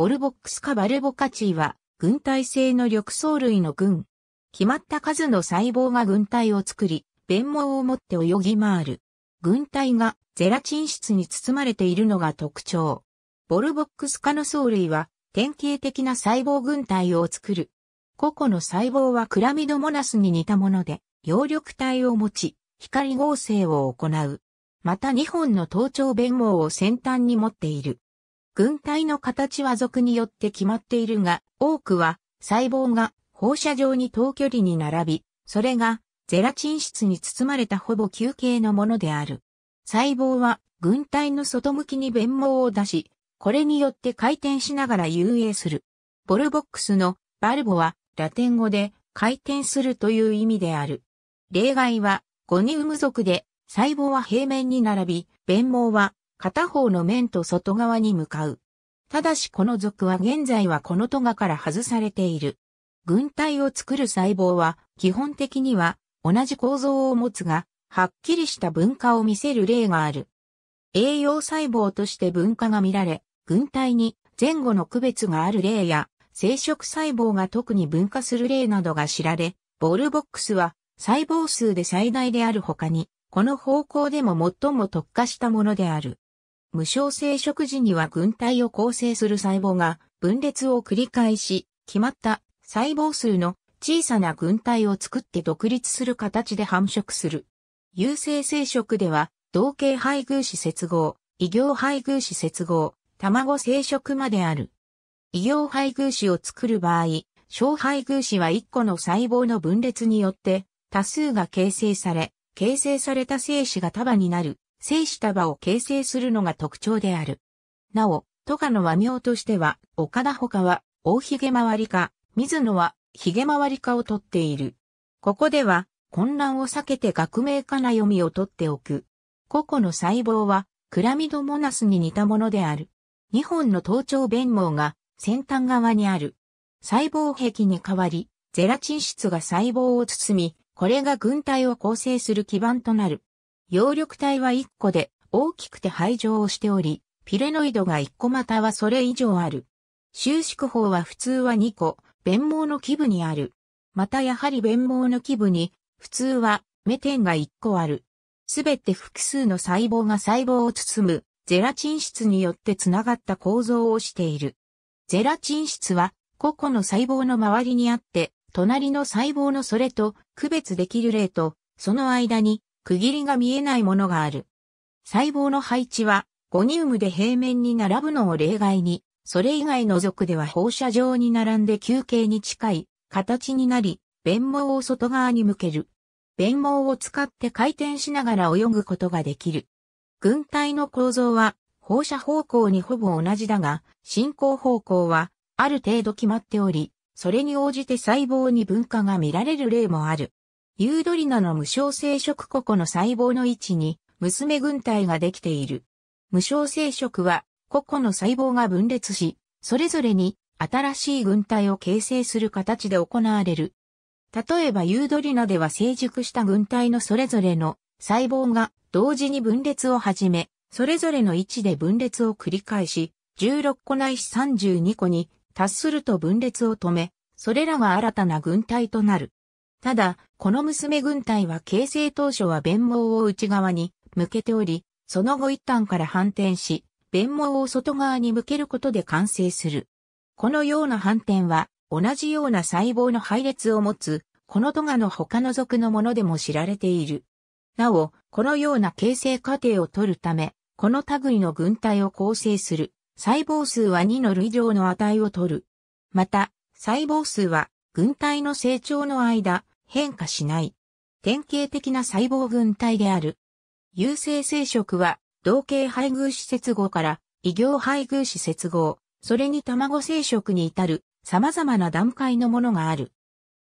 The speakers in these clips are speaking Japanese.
ボルボックスかバルボカチーは、軍隊性の緑藻類の群。決まった数の細胞が軍隊を作り、弁毛を持って泳ぎ回る。軍隊がゼラチン質に包まれているのが特徴。ボルボックス科の藻類は、典型的な細胞軍隊を作る。個々の細胞はクラミドモナスに似たもので、葉緑体を持ち、光合成を行う。また2本の頭頂弁毛を先端に持っている。軍隊の形は属によって決まっているが、多くは細胞が放射状に等距離に並び、それがゼラチン質に包まれたほぼ球形のものである。細胞は軍隊の外向きに弁毛を出し、これによって回転しながら遊泳する。ボルボックスのバルボはラテン語で回転するという意味である。例外はゴニウム属で細胞は平面に並び、弁毛は片方の面と外側に向かう。ただしこの属は現在はこのトガから外されている。軍隊を作る細胞は基本的には同じ構造を持つが、はっきりした分化を見せる例がある。栄養細胞として分化が見られ、軍隊に前後の区別がある例や、生殖細胞が特に分化する例などが知られ、ボールボックスは細胞数で最大である他に、この方向でも最も特化したものである。無償生殖時には群体を構成する細胞が分裂を繰り返し、決まった細胞数の小さな群体を作って独立する形で繁殖する。有性生殖では、同型配偶子接合、異形配偶子接合、卵生殖まである。異形配偶子を作る場合、小配偶子は1個の細胞の分裂によって多数が形成され、形成された精子が束になる生死束を形成するのが特徴である。なお、トカの和名としては、岡田他は、大髭回りか、水野は、髭回りかをとっている。ここでは、混乱を避けて学名かな読みをとっておく。個々の細胞は、クラミドモナスに似たものである。2本の頭頂弁網が先端側にある。細胞壁に代わり、ゼラチン質が細胞を包み、これが軍隊を構成する基盤となる。葉緑体は1個で大きくて排除をしており、ピレノイドが1個またはそれ以上ある。収縮法は普通は2個、弁毛の基部にある。またやはり弁毛の基部に、普通は目点が1個ある。すべて複数の細胞が細胞を包む、ゼラチン質によってつながった構造をしている。ゼラチン質は、個々の細胞の周りにあって、隣の細胞のそれと区別できる例と、その間に区切りが見えないものがある。細胞の配置は、ゴニウムで平面に並ぶのを例外に、それ以外の属では放射状に並んで球形に近い形になり、弁毛を外側に向ける。弁毛を使って回転しながら泳ぐことができる。軍隊の構造は放射方向にほぼ同じだが、進行方向はある程度決まっており、それに応じて細胞に分化が見られる例もある。ユードリナの無償生殖個々の細胞の位置に娘軍隊ができている。無償生殖は個々の細胞が分裂し、それぞれに新しい軍隊を形成する形で行われる。例えばユードリナでは成熟した軍隊のそれぞれの細胞が同時に分裂を始め、それぞれの位置で分裂を繰り返し、16個ないし32個に達すると分裂を止め、それらが新たな軍隊となる。ただ、この娘軍隊は形成当初は弁網を内側に向けており、その後一端から反転し、弁網を外側に向けることで完成する。このような反転は、同じような細胞の配列を持つ、このトガの他の属のものでも知られている。なお、このような形成過程を取るため、この類の軍隊を構成する細胞数は2の類乗の値を取る。また、細胞数は軍隊の成長の間、変化しない。典型的な細胞群体である。有性生殖は、同型配偶子接合から異形配偶子接合、それに卵生殖に至る様々な段階のものがある。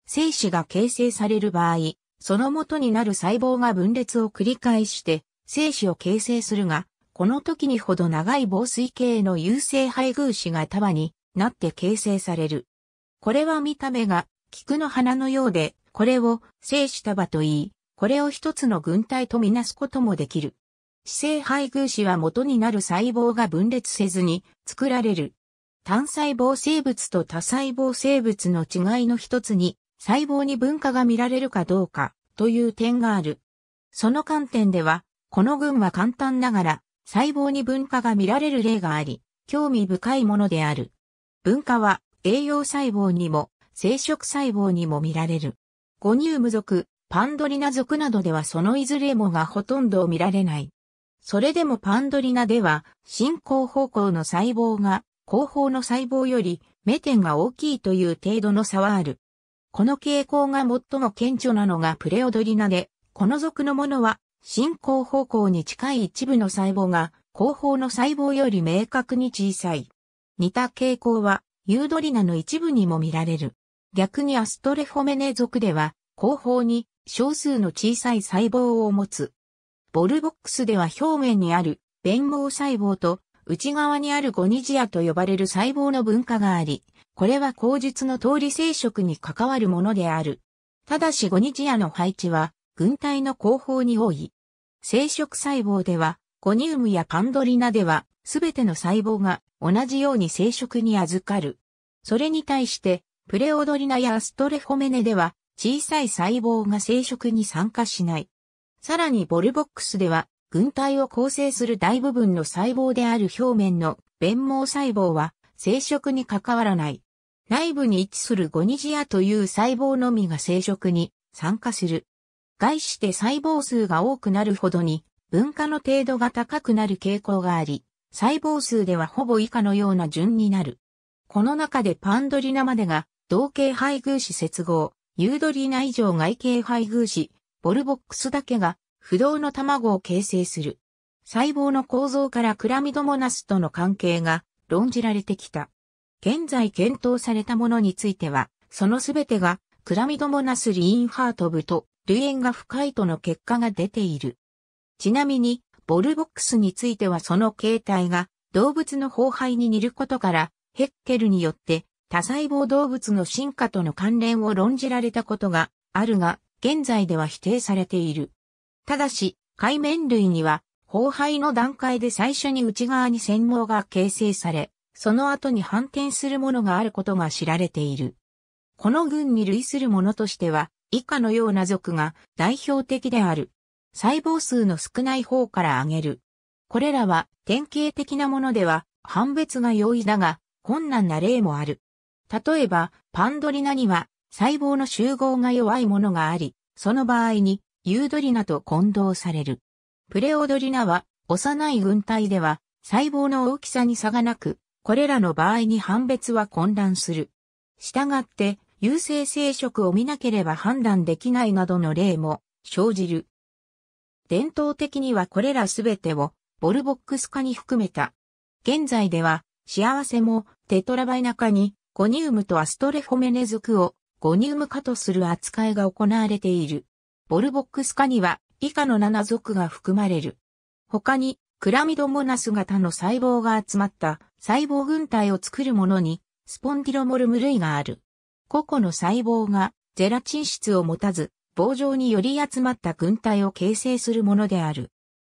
精子が形成される場合、その元になる細胞が分裂を繰り返して精子を形成するが、この時にほど長い防水系の有性配偶子が束になって形成される。これは見た目が菊の花のようでこれを聖した場と言い、これを一つの軍隊とみなすこともできる。死勢配偶子は元になる細胞が分裂せずに作られる。単細胞生物と多細胞生物の違いの一つに、細胞に分化が見られるかどうかという点がある。その観点では、この群は簡単ながら、細胞に分化が見られる例があり、興味深いものである。分化は栄養細胞にも、生殖細胞にも見られる。ゴニウム属、パンドリナ属などではそのいずれもがほとんど見られない。それでもパンドリナでは、進行方向の細胞が、後方の細胞より、目点が大きいという程度の差はある。この傾向が最も顕著なのがプレオドリナで、この属のものは、進行方向に近い一部の細胞が、後方の細胞より明確に小さい。似た傾向は、ユードリナの一部にも見られる。逆にアストレフォメネ族では、後方に少数の小さい細胞を持つ。ボルボックスでは表面にある弁毛細胞と内側にあるゴニジアと呼ばれる細胞の分化があり、これは口述の通り生殖に関わるものである。ただしゴニジアの配置は軍隊の後方に多い。生殖細胞では、ゴニウムやパンドリナでは、すべての細胞が同じように生殖に預かる。それに対して、プレオドリナやアストレホメネでは小さい細胞が生殖に参加しない。さらにボルボックスでは群体を構成する大部分の細胞である表面の弁毛細胞は生殖に関わらない。内部に位置するゴニジアという細胞のみが生殖に参加する。外して細胞数が多くなるほどに分化の程度が高くなる傾向があり、細胞数ではほぼ以下のような順になる。この中でパンドリナまでが同型配偶子接合、ユードリーナ以上外形配偶子、ボルボックスだけが不動の卵を形成する。細胞の構造からクラミドモナスとの関係が論じられてきた。現在検討されたものについては、そのすべてがクラミドモナスリインハート部と類縁が深いとの結果が出ている。ちなみに、ボルボックスについてはその形態が動物の包廃に似ることから、ヘッケルによって多細胞動物の進化との関連を論じられたことがあるが、現在では否定されている。ただし、海綿類には、崩廃の段階で最初に内側に繊毛が形成され、その後に反転するものがあることが知られている。この群に類するものとしては、以下のような族が代表的である。細胞数の少ない方から挙げる。これらは典型的なものでは判別が容易だが困難な例もある。例えば、パンドリナには細胞の集合が弱いものがあり、その場合にユードリナと混同される。プレオドリナは幼い軍隊では細胞の大きさに差がなく、これらの場合に判別は混乱する。したがって、有性生殖を見なければ判断できないなどの例も生じる。伝統的にはこれらすべてをボルボックス化に含めた。現在では幸せもテトラバイナ化にゴニウムとアストレフォメネ属をゴニウム化とする扱いが行われている。ボルボックス化には以下の7属が含まれる。他に、クラミドモナス型の細胞が集まった細胞群体を作るものに、スポンディロモルム類がある。個々の細胞がゼラチン質を持たず、棒状により集まった群体を形成するものである。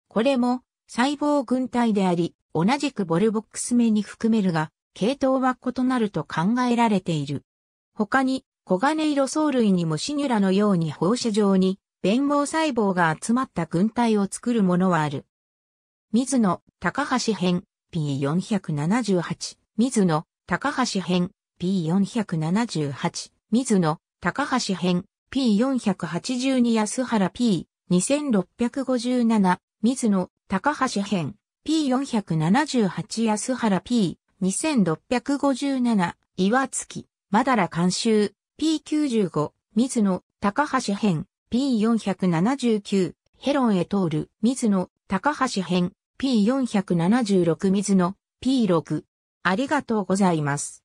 これも細胞群体であり、同じくボルボックス目に含めるが、系統は異なると考えられている。他に、黄金色藻類にもシニュラのように放射状に、弁毛細胞が集まった群体を作るものはある。水野、高橋編、P478、水野、高橋編、P478、水野、高橋編、P482 安原 P2657、水野、高橋編、P478 安原 P2657 2657、岩月、まだら監修、P95、水野、高橋編、P479、ヘロンへ通る、水野、高橋編、P476 水野、P6。ありがとうございます。